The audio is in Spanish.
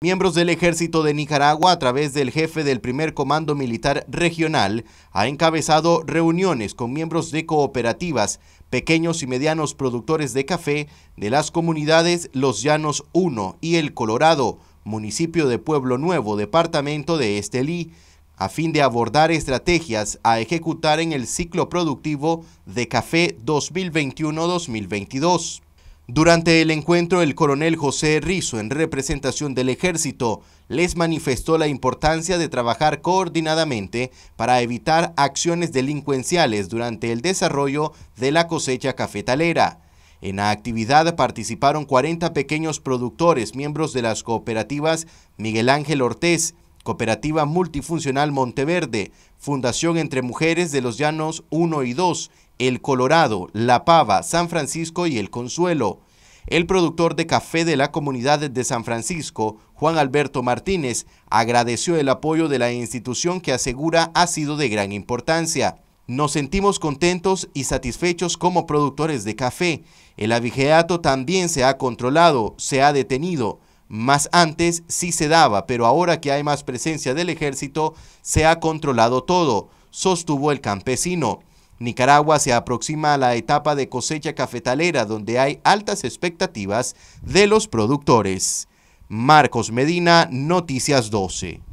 Miembros del ejército de Nicaragua, a través del jefe del primer comando militar regional, ha encabezado reuniones con miembros de cooperativas, pequeños y medianos productores de café de las comunidades Los Llanos 1 y El Colorado, municipio de Pueblo Nuevo, departamento de Estelí, a fin de abordar estrategias a ejecutar en el ciclo productivo de café 2021-2022. Durante el encuentro, el coronel José Rizo, en representación del ejército, les manifestó la importancia de trabajar coordinadamente para evitar acciones delincuenciales durante el desarrollo de la cosecha cafetalera. En la actividad participaron 40 pequeños productores, miembros de las cooperativas Miguel Ángel Ortez, Cooperativa Multifuncional Monteverde, Fundación Entre Mujeres de los Llanos 1 y 2 el Colorado, La Pava, San Francisco y El Consuelo. El productor de café de la comunidad de San Francisco, Juan Alberto Martínez, agradeció el apoyo de la institución que asegura ha sido de gran importancia. Nos sentimos contentos y satisfechos como productores de café. El abigeato también se ha controlado, se ha detenido. Más antes sí se daba, pero ahora que hay más presencia del ejército, se ha controlado todo, sostuvo el campesino. Nicaragua se aproxima a la etapa de cosecha cafetalera donde hay altas expectativas de los productores. Marcos Medina, Noticias 12.